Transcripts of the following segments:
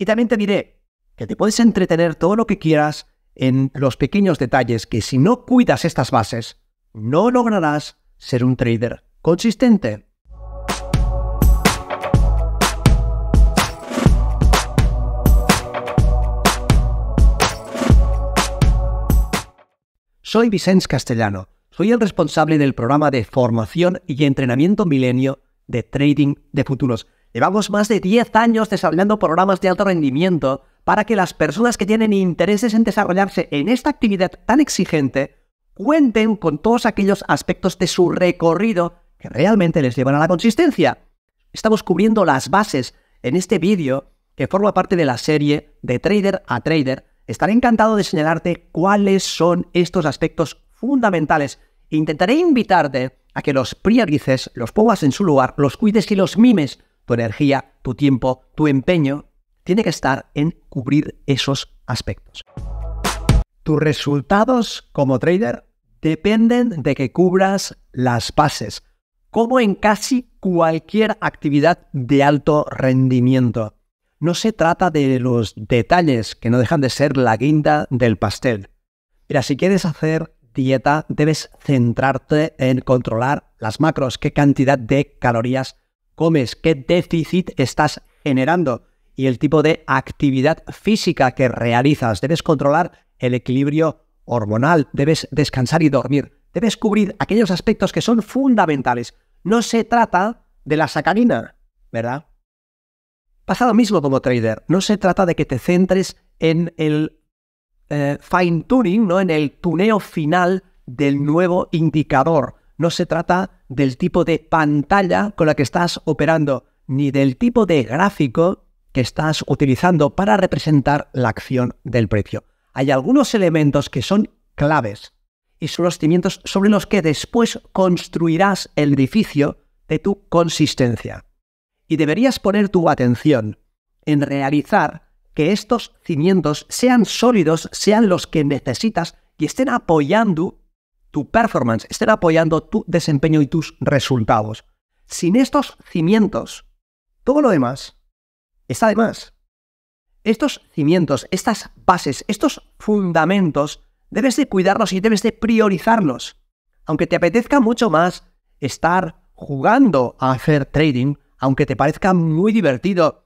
Y también te diré que te puedes entretener todo lo que quieras en los pequeños detalles que si no cuidas estas bases, no lograrás ser un trader consistente. Soy Vicente Castellano, soy el responsable del programa de formación y entrenamiento milenio de trading de futuros. Llevamos más de 10 años desarrollando programas de alto rendimiento para que las personas que tienen intereses en desarrollarse en esta actividad tan exigente cuenten con todos aquellos aspectos de su recorrido que realmente les llevan a la consistencia. Estamos cubriendo las bases en este vídeo que forma parte de la serie de Trader a Trader. Estaré encantado de señalarte cuáles son estos aspectos fundamentales. Intentaré invitarte a que los priorices, los pongas en su lugar, los cuides y los mimes tu energía, tu tiempo, tu empeño, tiene que estar en cubrir esos aspectos. Tus resultados como trader dependen de que cubras las bases, como en casi cualquier actividad de alto rendimiento. No se trata de los detalles que no dejan de ser la guinda del pastel. Mira, si quieres hacer dieta, debes centrarte en controlar las macros, qué cantidad de calorías comes, qué déficit estás generando y el tipo de actividad física que realizas. Debes controlar el equilibrio hormonal, debes descansar y dormir, debes cubrir aquellos aspectos que son fundamentales. No se trata de la sacarina, ¿verdad? Pasa lo mismo como trader. No se trata de que te centres en el eh, fine tuning, ¿no? en el tuneo final del nuevo indicador no se trata del tipo de pantalla con la que estás operando, ni del tipo de gráfico que estás utilizando para representar la acción del precio. Hay algunos elementos que son claves y son los cimientos sobre los que después construirás el edificio de tu consistencia. Y deberías poner tu atención en realizar que estos cimientos sean sólidos, sean los que necesitas y estén apoyando tu performance, estar apoyando tu desempeño y tus resultados. Sin estos cimientos, todo lo demás está de más. Estos cimientos, estas bases, estos fundamentos, debes de cuidarlos y debes de priorizarlos. Aunque te apetezca mucho más estar jugando a hacer trading, aunque te parezca muy divertido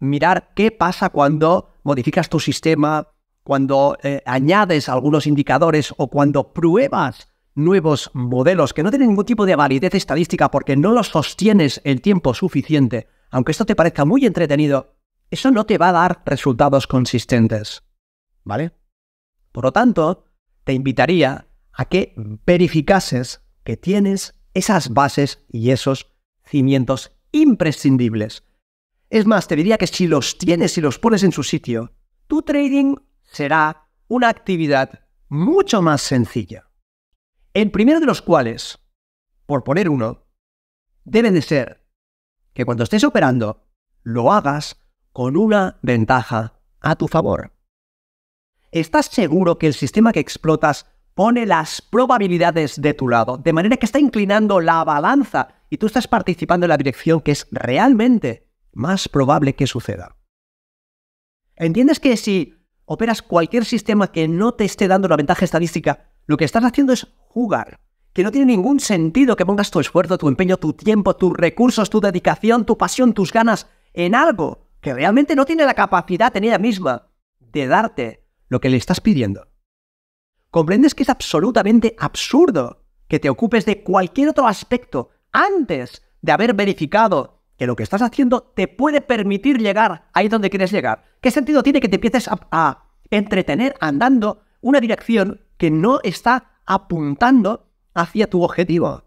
mirar qué pasa cuando modificas tu sistema, cuando eh, añades algunos indicadores o cuando pruebas nuevos modelos que no tienen ningún tipo de validez estadística porque no los sostienes el tiempo suficiente, aunque esto te parezca muy entretenido, eso no te va a dar resultados consistentes. ¿Vale? Por lo tanto, te invitaría a que verificases que tienes esas bases y esos cimientos imprescindibles. Es más, te diría que si los tienes y los pones en su sitio, tu trading será una actividad mucho más sencilla. El primero de los cuales, por poner uno, debe de ser que cuando estés operando, lo hagas con una ventaja a tu favor. ¿Estás seguro que el sistema que explotas pone las probabilidades de tu lado, de manera que está inclinando la balanza y tú estás participando en la dirección que es realmente más probable que suceda. ¿Entiendes que si operas cualquier sistema que no te esté dando la ventaja estadística, lo que estás haciendo es jugar. Que no tiene ningún sentido que pongas tu esfuerzo, tu empeño, tu tiempo, tus recursos, tu dedicación, tu pasión, tus ganas en algo que realmente no tiene la capacidad en ella misma de darte lo que le estás pidiendo. Comprendes que es absolutamente absurdo que te ocupes de cualquier otro aspecto antes de haber verificado que lo que estás haciendo te puede permitir llegar ahí donde quieres llegar. ¿Qué sentido tiene que te empieces a, entretener andando una dirección que no está apuntando hacia tu objetivo?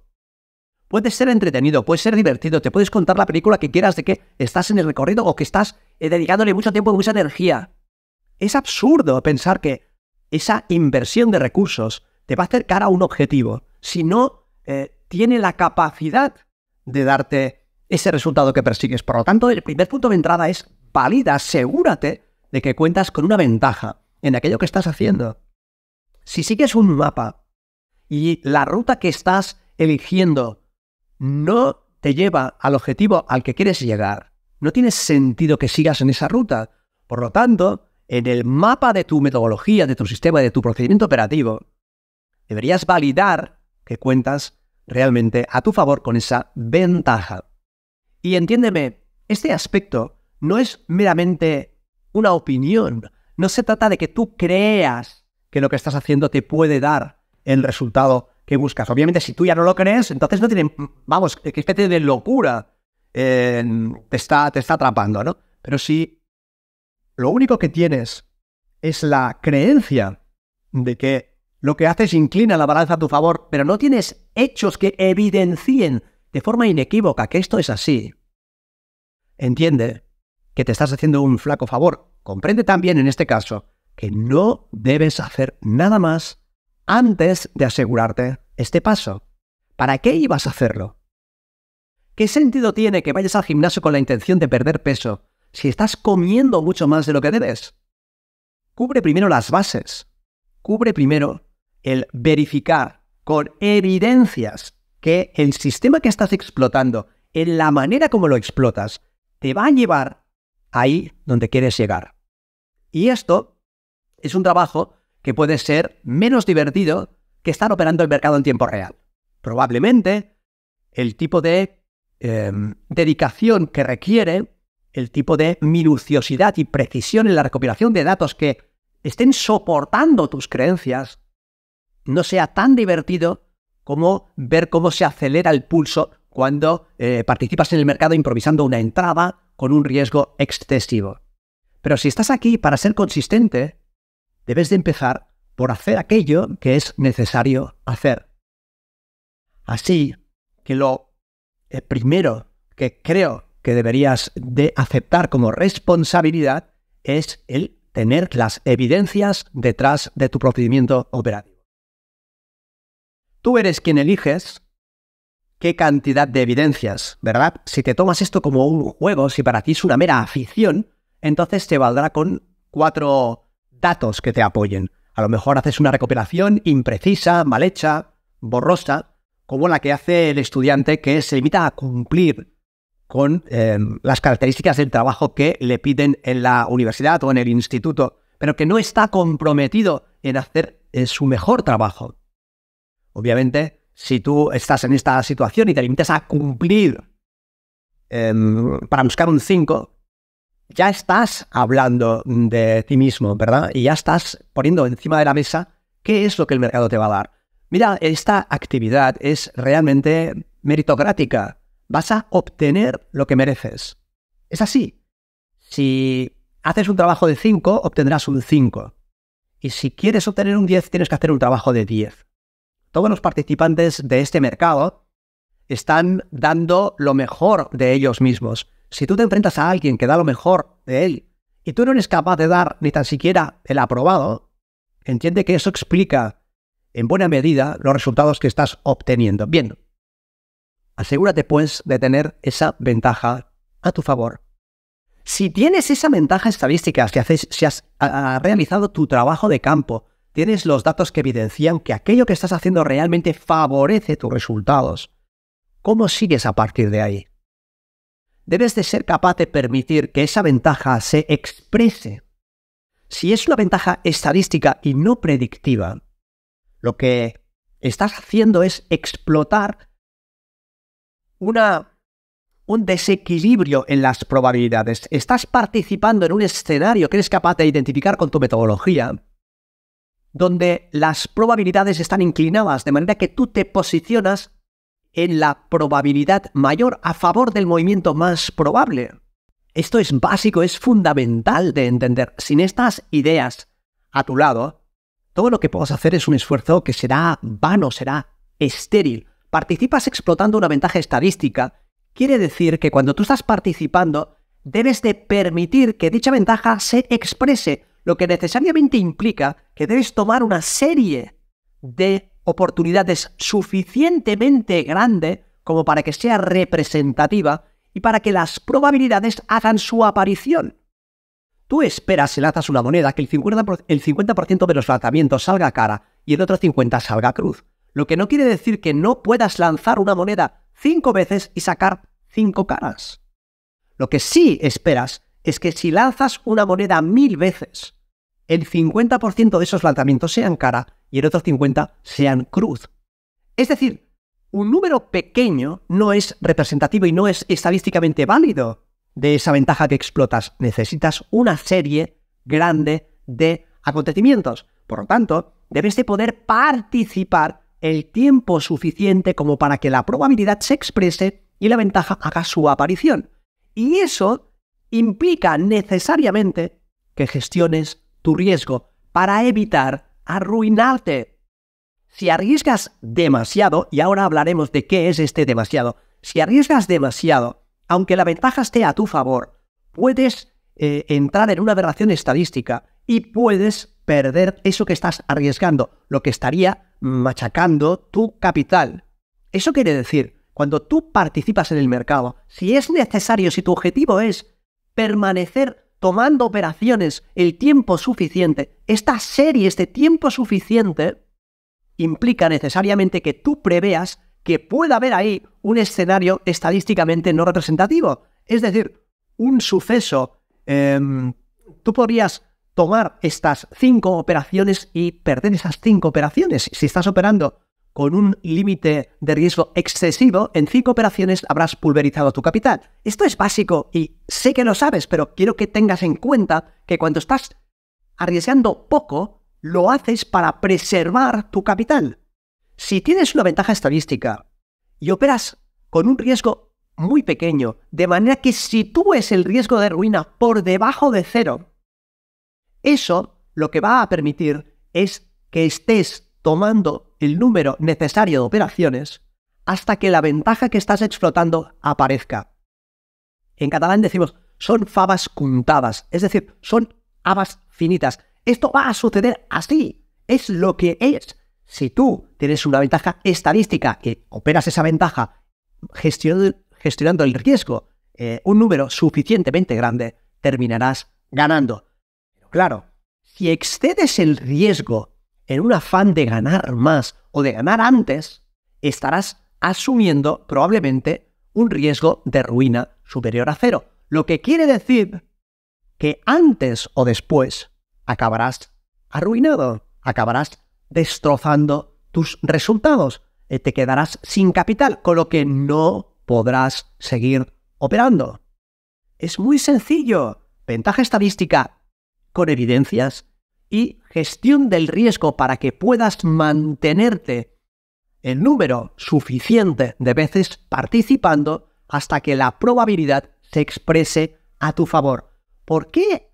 Puede ser entretenido, puede ser divertido, te puedes contar la película que quieras de que estás en el recorrido o que estás eh, dedicándole mucho tiempo, y mucha energía. Es absurdo pensar que esa inversión de recursos te va a acercar a un objetivo si no eh, tiene la capacidad de darte ese resultado que persigues. Por lo tanto, el primer punto de entrada es valida, asegúrate de que cuentas con una ventaja en aquello que estás haciendo. Si sigues un mapa y la ruta que estás eligiendo no te lleva al objetivo al que quieres llegar, no tiene sentido que sigas en esa ruta. Por lo tanto, en el mapa de tu metodología, de tu sistema, de tu procedimiento operativo, deberías validar que cuentas realmente a tu favor con esa ventaja. Y entiéndeme, este aspecto no es meramente una opinión. No se trata de que tú creas que lo que estás haciendo te puede dar el resultado que buscas. Obviamente, si tú ya no lo crees, entonces no tienen, vamos, qué especie de locura eh, te, está, te está atrapando, ¿no? Pero si lo único que tienes es la creencia de que lo que haces inclina la balanza a tu favor, pero no tienes hechos que evidencien de forma inequívoca que esto es así, entiende que te estás haciendo un flaco favor. Comprende también en este caso que no debes hacer nada más antes de asegurarte este paso. ¿Para qué ibas a hacerlo? ¿Qué sentido tiene que vayas al gimnasio con la intención de perder peso si estás comiendo mucho más de lo que debes? Cubre primero las bases. Cubre primero el verificar con evidencias que el sistema que estás explotando, en la manera como lo explotas, te va a llevar ahí donde quieres llegar. Y esto es un trabajo que puede ser menos divertido que estar operando el mercado en tiempo real. Probablemente el tipo de em, dedicación que requiere, el tipo de minuciosidad y precisión en la recopilación de datos que estén soportando tus creencias, no sea tan divertido cómo ver cómo se acelera el pulso cuando eh, participas en el mercado improvisando una entrada con un riesgo excesivo. Pero si estás aquí para ser consistente, debes de empezar por hacer aquello que es necesario hacer. Así que lo eh, primero que creo que deberías de aceptar como responsabilidad es el tener las evidencias detrás de tu procedimiento operativo. Tú eres quien eliges qué cantidad de evidencias, ¿verdad? Si te tomas esto como un juego, si para ti es una mera afición, entonces te valdrá con cuatro datos que te apoyen. A lo mejor haces una recopilación imprecisa, mal hecha, borrosa, como la que hace el estudiante que se limita a cumplir con em, las características del trabajo que le piden en la universidad o en el instituto, pero que no está comprometido en hacer eh, su mejor trabajo. Obviamente, si tú estás en esta situación y te limitas a cumplir em, para buscar un 5, ya estás hablando de ti mismo, ¿verdad? Y ya estás poniendo encima de la mesa qué es lo que el mercado te va a dar. Mira, esta actividad es realmente meritocrática. Vas a obtener lo que mereces. Es así. Si haces un trabajo de 5, obtendrás un 5. Y si quieres obtener un 10, tienes que hacer un trabajo de 10 todos los participantes de este mercado están dando lo mejor de ellos mismos. Si tú te enfrentas a alguien que da lo mejor de él y tú no eres capaz de dar ni tan siquiera el aprobado, entiende que eso explica en buena medida los resultados que estás obteniendo. Bien, asegúrate pues de tener esa ventaja a tu favor. Si tienes esa ventaja estadística, si, si has realizado tu trabajo de campo, tienes los datos que evidencian que aquello que estás haciendo realmente favorece tus resultados. ¿Cómo sigues a partir de ahí? Debes de ser capaz de permitir que esa ventaja se exprese. Si es una ventaja estadística y no predictiva, lo que estás haciendo es explotar una un desequilibrio en las probabilidades. Estás participando en un escenario que eres capaz de identificar con tu metodología donde las probabilidades están inclinadas, de manera que tú te posicionas en la probabilidad mayor a favor del movimiento más probable. Esto es básico, es fundamental de entender. Sin estas ideas a tu lado, todo lo que puedas hacer es un esfuerzo que será vano, será estéril. Participas explotando una ventaja estadística. Quiere decir que cuando tú estás participando, debes de permitir que dicha ventaja se exprese lo que necesariamente implica que debes tomar una serie de oportunidades suficientemente grande como para que sea representativa y para que las probabilidades hagan su aparición. Tú esperas, si lanzas una moneda, que el 50%, de los lanzamientos salga cara y el otro 50% salga cruz. Lo que no quiere decir que no puedas lanzar una moneda cinco veces y sacar cinco caras. Lo que sí esperas es que si lanzas una moneda mil veces el 50% de esos lanzamientos sean cara y el otro 50% sean cruz. Es decir, un número pequeño no es representativo y no es estadísticamente válido de esa ventaja que explotas. Necesitas una serie grande de acontecimientos. Por lo tanto, debes de poder participar el tiempo suficiente como para que la probabilidad se exprese y la ventaja haga su aparición. Y eso implica necesariamente que gestiones tu riesgo para evitar arruinarte. Si arriesgas demasiado, y ahora hablaremos de qué es este demasiado, si arriesgas demasiado, aunque la ventaja esté a tu favor, puedes eh, entrar en una aberración estadística y puedes perder eso que estás arriesgando, lo que estaría machacando tu capital. Eso quiere decir, cuando tú participas en el mercado, si es necesario, si tu objetivo es permanecer tomando operaciones el tiempo suficiente, esta serie, de este tiempo suficiente implica necesariamente que tú preveas que pueda haber ahí un escenario estadísticamente no representativo. Es decir, un suceso, em, tú podrías tomar estas cinco operaciones y perder esas cinco operaciones. Si estás operando con un límite de riesgo excesivo, en cinco operaciones habrás pulverizado tu capital. Esto es básico y sé que lo sabes, pero quiero que tengas en cuenta que cuando estás arriesgando poco, lo haces para preservar tu capital. Si tienes una ventaja estadística y operas con un riesgo muy pequeño, de manera que sitúes el riesgo de ruina por debajo de cero, eso lo que va a permitir es que estés tomando el número necesario de operaciones hasta que la ventaja que estás explotando aparezca. En catalán decimos, son fabas contadas, es decir, son habas finitas. Esto va a suceder así, es lo que es. Si tú tienes una ventaja estadística y operas esa ventaja gestionando, el riesgo, eh, un número suficientemente grande, terminarás ganando. Pero claro, si excedes el riesgo en un afán de ganar más o de ganar antes, estarás asumiendo probablemente un riesgo de ruina superior a cero. Lo que quiere decir que antes o después acabarás arruinado, acabarás destrozando tus resultados, eh, te quedarás sin capital, con lo que no podrás seguir operando. Es muy sencillo. Ventaja estadística con evidencias y gestión del riesgo para que puedas mantenerte el número suficiente de veces participando hasta que la probabilidad se exprese a tu favor. ¿Por qué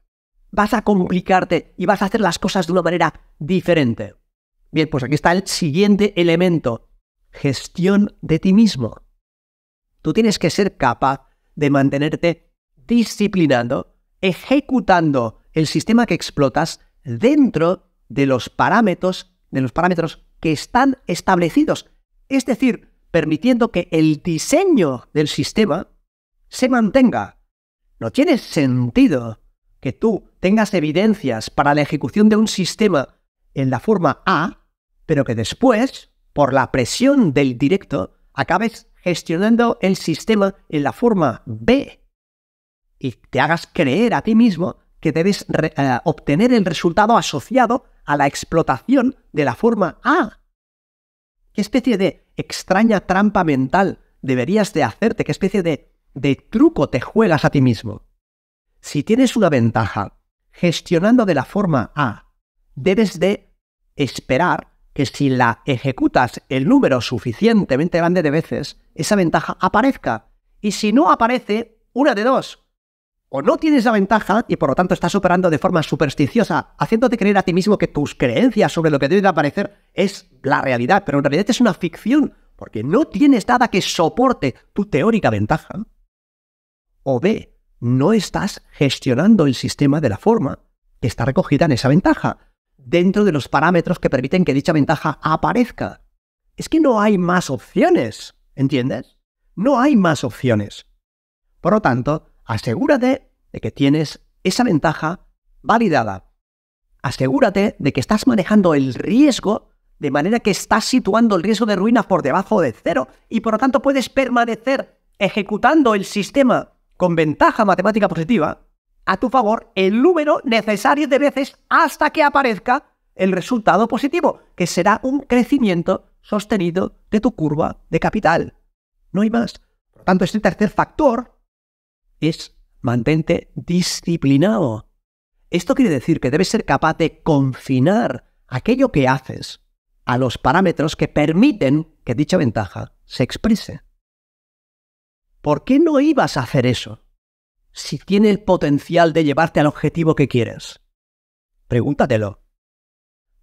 vas a complicarte y vas a hacer las cosas de una manera diferente? Bien, pues aquí está el siguiente elemento, gestión de ti mismo. Tú tienes que ser capaz de mantenerte disciplinando, ejecutando el sistema que explotas dentro de los parámetros, de los parámetros que están establecidos, es decir, permitiendo que el diseño del sistema se mantenga. No tiene sentido que tú tengas evidencias para la ejecución de un sistema en la forma A, pero que después, por la presión del directo, acabes gestionando el sistema en la forma B y te hagas creer a ti mismo que debes eh, obtener el resultado asociado a la explotación de la forma A. ¿Qué especie de extraña trampa mental deberías de hacerte? ¿Qué especie de, de truco te juegas a ti mismo? Si tienes una ventaja gestionando de la forma A, debes de esperar que si la ejecutas el número suficientemente grande de veces, esa ventaja aparezca. Y si no aparece, una de dos o no tienes la ventaja y por lo tanto estás operando de forma supersticiosa, haciéndote creer a ti mismo que tus creencias sobre lo que debe de aparecer es la realidad, pero en realidad es una ficción, porque no tienes nada que soporte tu teórica ventaja. O B, no estás gestionando el sistema de la forma que está recogida en esa ventaja, dentro de los parámetros que permiten que dicha ventaja aparezca. Es que no hay más opciones, ¿entiendes? No hay más opciones. Por lo tanto, Asegúrate de que tienes esa ventaja validada. Asegúrate de que estás manejando el riesgo de manera que estás situando el riesgo de ruina por debajo de cero y por lo tanto puedes permanecer ejecutando el sistema con ventaja matemática positiva a tu favor el número necesario de veces hasta que aparezca el resultado positivo, que será un crecimiento sostenido de tu curva de capital. No hay más. Por lo tanto, este tercer factor es mantente disciplinado. Esto quiere decir que debes ser capaz de confinar aquello que haces a los parámetros que permiten que dicha ventaja se exprese. ¿Por qué no ibas a hacer eso si tiene el potencial de llevarte al objetivo que quieres? Pregúntatelo.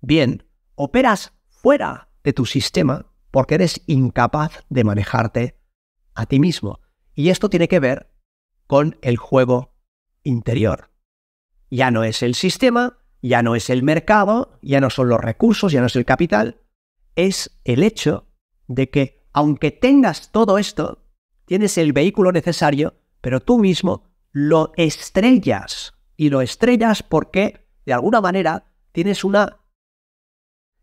Bien, operas fuera de tu sistema porque eres incapaz de manejarte a ti mismo. Y esto tiene que ver con el juego interior. Ya no es el sistema, ya no es el mercado, ya no son los recursos, ya no es el capital, es el hecho de que aunque tengas todo esto, tienes el vehículo necesario, pero tú mismo lo estrellas. Y lo estrellas porque, de alguna manera, tienes una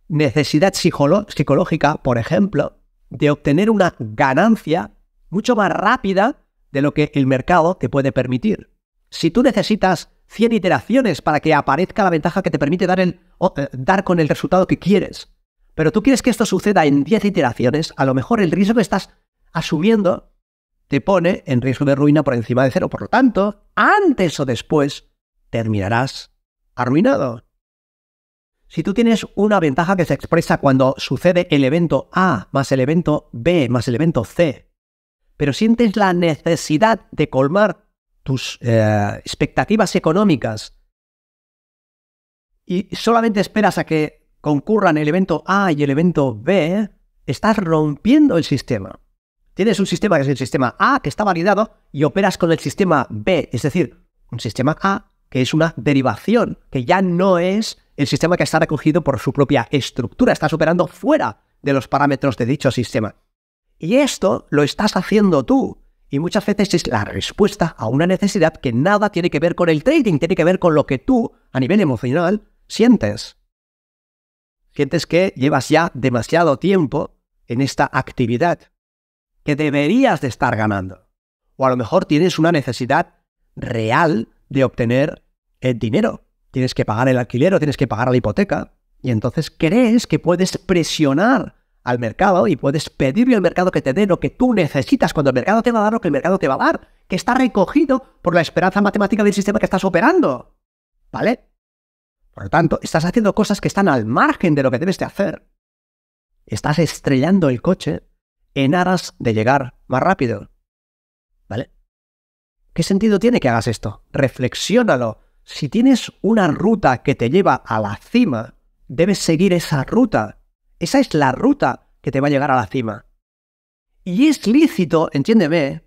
necesidad psicológica, por ejemplo, de obtener una ganancia mucho más rápida de lo que el mercado te puede permitir. Si tú necesitas 100 iteraciones para que aparezca la ventaja que te permite dar, eh, dar con el resultado que quieres, pero tú quieres que esto suceda en 10 iteraciones, a lo mejor el riesgo que estás asumiendo te pone en riesgo de ruina por encima de cero. Por lo tanto, antes o después terminarás arruinado. Si tú tienes una ventaja que se expresa cuando sucede el evento A más el evento B más el evento C, pero sientes la necesidad de colmar tus eh, expectativas económicas y solamente esperas a que concurran el evento A y el evento B, estás rompiendo el sistema. Tienes un sistema que es el sistema A, que está validado, y operas con el sistema B, es decir, un sistema A que es una derivación, que ya no es el sistema que está recogido por su propia estructura, estás operando fuera de los parámetros de dicho sistema. Y esto lo estás haciendo tú. Y muchas veces es la respuesta a una necesidad que nada tiene que ver con el trading, tiene que ver con lo que tú, a nivel emocional, sientes. Sientes que llevas ya demasiado tiempo en esta actividad, que deberías de estar ganando. O a lo mejor tienes una necesidad real de obtener el dinero. Tienes que pagar el alquiler o tienes que pagar la hipoteca. Y entonces crees que puedes presionar al mercado y puedes pedirle al mercado que te dé lo que tú necesitas cuando el mercado te va a dar lo que el mercado te va a dar, que está recogido por la esperanza matemática del sistema que estás operando. ¿Vale? Por lo tanto, estás haciendo cosas que están al margen de lo que debes de hacer. Estás estrellando el coche en aras de llegar más rápido. ¿Vale? ¿Qué sentido tiene que hagas esto? Reflexiónalo. Si tienes una ruta que te lleva a la cima, debes seguir esa ruta. Esa es la ruta que te va a llegar a la cima. Y es lícito, entiéndeme,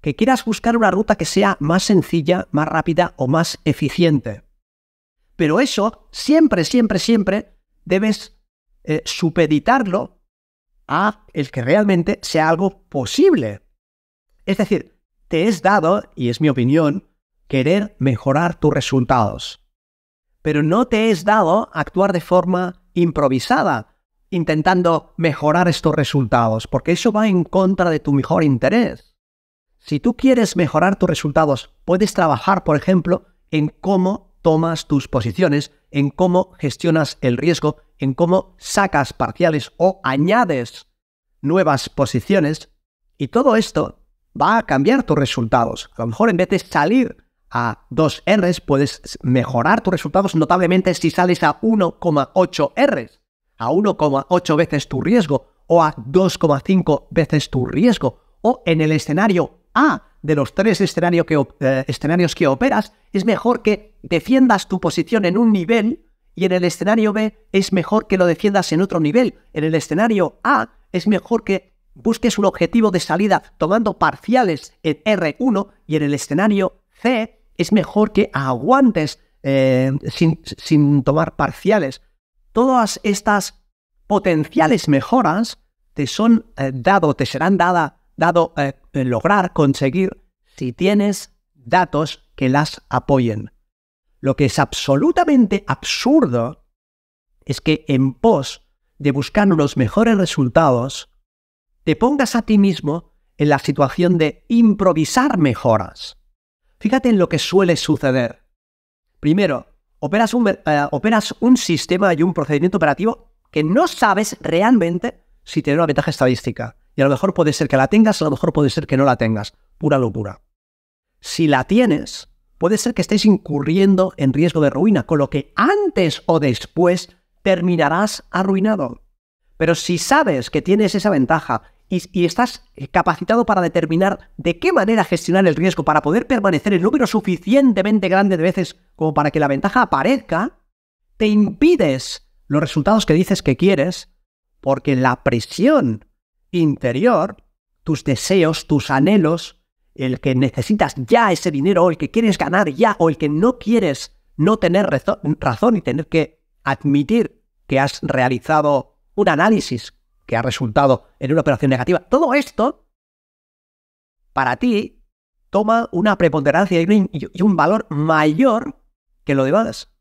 que quieras buscar una ruta que sea más sencilla, más rápida o más eficiente. Pero eso siempre, siempre, siempre debes eh, supeditarlo a el que realmente sea algo posible. Es decir, te es dado, y es mi opinión, querer mejorar tus resultados. Pero no te es dado actuar de forma improvisada, intentando mejorar estos resultados, porque eso va en contra de tu mejor interés. Si tú quieres mejorar tus resultados, puedes trabajar, por ejemplo, en cómo tomas tus posiciones, en cómo gestionas el riesgo, en cómo sacas parciales o añades nuevas posiciones. Y todo esto va a cambiar tus resultados. A lo mejor en vez de salir a 2 Rs, puedes mejorar tus resultados notablemente si sales a 1,8 Rs a 1,8 veces tu riesgo o a 2,5 veces tu riesgo o en el escenario A de los tres que, eh, escenarios que operas, es mejor que defiendas tu posición en un nivel y en el escenario B es mejor que lo defiendas en otro nivel. En el escenario A es mejor que busques un objetivo de salida tomando parciales en R1 y en el escenario C es mejor que aguantes eh, sin tomar parciales todas estas potenciales mejoras te son eh, dado, te serán dada, dado eh, lograr conseguir si tienes datos que las apoyen. Lo que es absolutamente absurdo es que en pos de buscar los mejores resultados, te pongas a ti mismo en la situación de improvisar mejoras. Fíjate en lo que suele suceder. Primero, eh, operas un, sistema y un procedimiento operativo que no sabes realmente si tiene una ventaja estadística. Y a lo mejor puede ser que la tengas, a lo mejor puede ser que no la tengas. Pura locura. Si la tienes, puede ser que estés incurriendo en riesgo de ruina, con lo que antes o después terminarás arruinado. Pero si sabes que tienes esa ventaja y, estás eh, capacitado para determinar de qué manera gestionar el riesgo para poder permanecer el número suficientemente grande de veces como para que la ventaja aparezca, te impides los resultados que dices que quieres porque la presión interior, tus deseos, tus anhelos, el que necesitas ya ese dinero o el que quieres ganar ya o el que no quieres no tener razón y tener que admitir que has realizado un análisis que ha resultado en una operación negativa. Todo esto, para ti, toma una preponderancia y un valor mayor que lo de demás.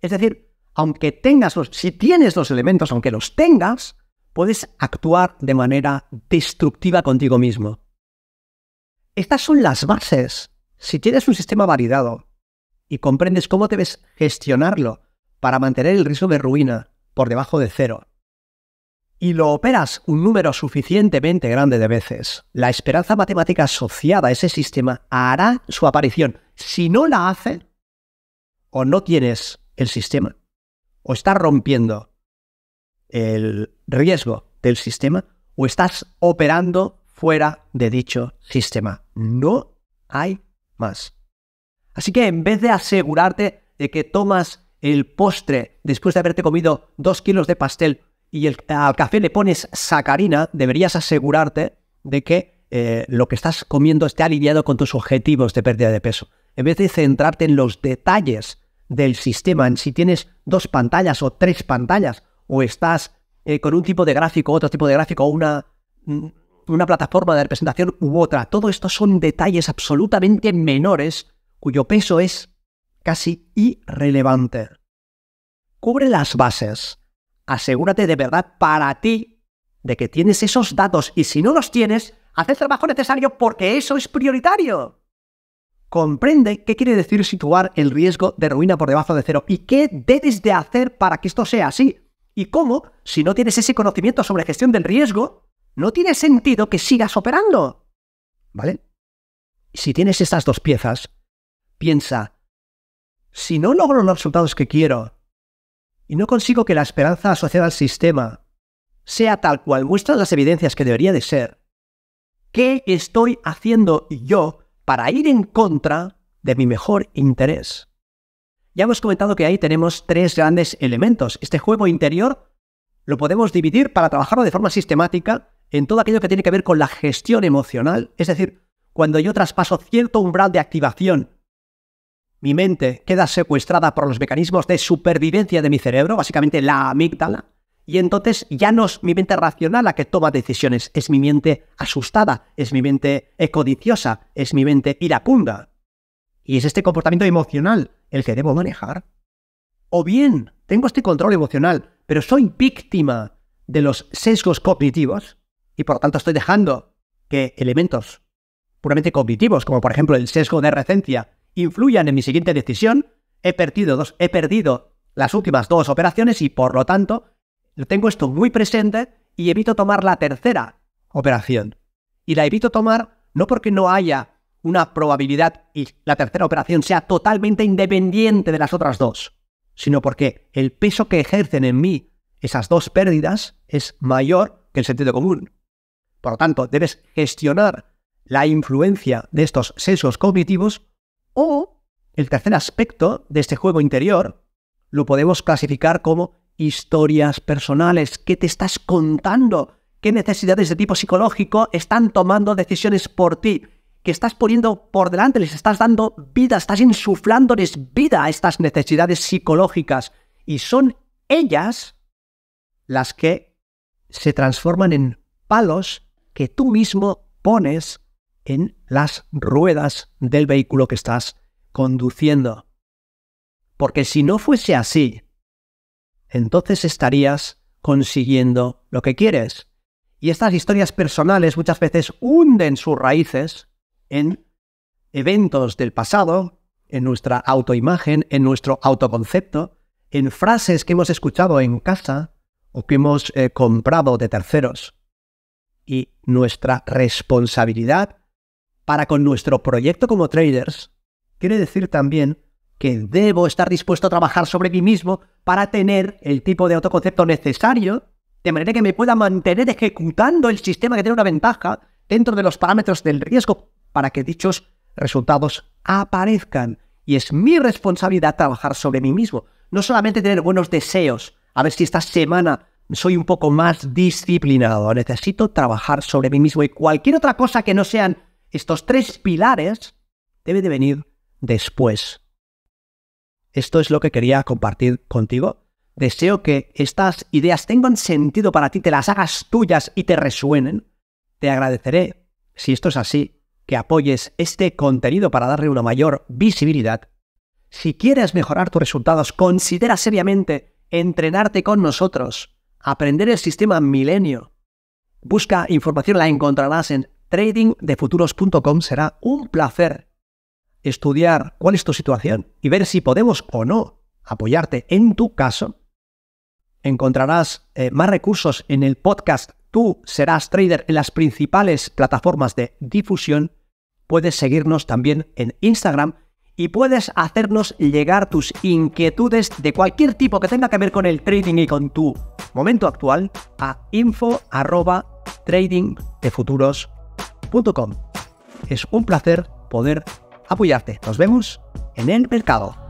Es decir, aunque tengas los, si tienes los elementos, aunque los tengas, puedes actuar de manera destructiva contigo mismo. Estas son las bases. Si tienes un sistema validado y comprendes cómo debes gestionarlo para mantener el riesgo de ruina por debajo de cero, y lo operas un número suficientemente grande de veces, la esperanza matemática asociada a ese sistema hará su aparición. Si no la hace, o no tienes el sistema, o estás rompiendo el riesgo del sistema, o estás operando fuera de dicho sistema. No hay más. Así que en vez de asegurarte de que tomas el postre después de haberte comido dos kilos de pastel y el, al café le pones sacarina, deberías asegurarte de que eh, lo que estás comiendo esté alineado con tus objetivos de pérdida de peso. En vez de centrarte en los detalles del sistema, en si tienes dos pantallas o tres pantallas, o estás eh, con un tipo de gráfico, otro tipo de gráfico, o una, mm, una plataforma de representación u otra. Todo esto son detalles absolutamente menores cuyo peso es casi irrelevante. Cubre las bases, asegúrate de verdad para ti de que tienes esos datos y si no los tienes, haz el trabajo necesario porque eso es prioritario. Comprende qué quiere decir situar el riesgo de ruina por debajo de cero y qué debes de hacer para que esto sea así. Y cómo, si no tienes ese conocimiento sobre gestión del riesgo, no tiene sentido que sigas operando. ¿Vale? Si tienes estas dos piezas, piensa, si no logro los resultados que quiero, y no consigo que la esperanza asociada al sistema sea tal cual muestran las evidencias que debería de ser, ¿qué estoy haciendo yo para ir en contra de mi mejor interés? Ya hemos comentado que ahí tenemos tres grandes elementos. Este juego interior lo podemos dividir para trabajarlo de forma sistemática en todo aquello que tiene que ver con la gestión emocional, es decir, cuando yo traspaso cierto umbral de activación mi mente queda secuestrada por los mecanismos de supervivencia de mi cerebro, básicamente la amígdala, y entonces ya no es mi mente racional la que toma decisiones, es mi mente asustada, es mi mente codiciosa, es mi mente iracunda. Y es este comportamiento emocional el que debo manejar. O bien, tengo este control emocional, pero soy víctima de los sesgos cognitivos y por lo tanto estoy dejando que elementos puramente cognitivos, como por ejemplo el sesgo de recencia influyan en mi siguiente decisión. He perdido, dos, he perdido las últimas dos operaciones y por lo tanto tengo esto muy presente y evito tomar la tercera operación. Y la evito tomar no porque no haya una probabilidad y la tercera operación sea totalmente independiente de las otras dos, sino porque el peso que ejercen en mí esas dos pérdidas es mayor que el sentido común. Por lo tanto, debes gestionar la influencia de estos sesos cognitivos o el tercer aspecto de este juego interior lo podemos clasificar como historias personales. ¿Qué te estás contando? ¿Qué necesidades de tipo psicológico están tomando decisiones por ti? que estás poniendo por delante, les estás dando vida, estás insuflándoles vida a estas necesidades psicológicas. Y son ellas las que se transforman en palos que tú mismo pones en las ruedas del vehículo que estás conduciendo. Porque si no fuese así, entonces estarías consiguiendo lo que quieres. Y estas historias personales muchas veces hunden sus raíces en eventos del pasado, en nuestra autoimagen, en nuestro autoconcepto, en frases que hemos escuchado en casa o que hemos eh, comprado de terceros. Y nuestra responsabilidad para con nuestro proyecto como traders, quiere decir también que debo estar dispuesto a trabajar sobre mí mismo para tener el tipo de autoconcepto necesario, de manera que me pueda mantener ejecutando el sistema que tiene una ventaja dentro de los parámetros del riesgo para que dichos resultados aparezcan. Y es mi responsabilidad trabajar sobre mí mismo, no solamente tener buenos deseos, a ver si esta semana soy un poco más disciplinado, necesito trabajar sobre mí mismo y cualquier otra cosa que no sean estos tres pilares deben de venir después. Esto es lo que quería compartir contigo. Deseo que estas ideas tengan sentido para ti, te las hagas tuyas y te resuenen. Te agradeceré, si esto es así, que apoyes este contenido para darle una mayor visibilidad. Si quieres mejorar tus resultados, considera seriamente entrenarte con nosotros, aprender el sistema milenio. Busca información, la encontrarás en tradingdefuturos.com será un placer estudiar cuál es tu situación y ver si podemos o no apoyarte en tu caso. Encontrarás eh, más recursos en el podcast Tú serás trader en las principales plataformas de difusión. Puedes seguirnos también en Instagram y puedes hacernos llegar tus inquietudes de cualquier tipo que tenga que ver con el trading y con tu momento actual a info.tradingdefuturos.com es un placer poder apoyarte. Nos vemos en el mercado.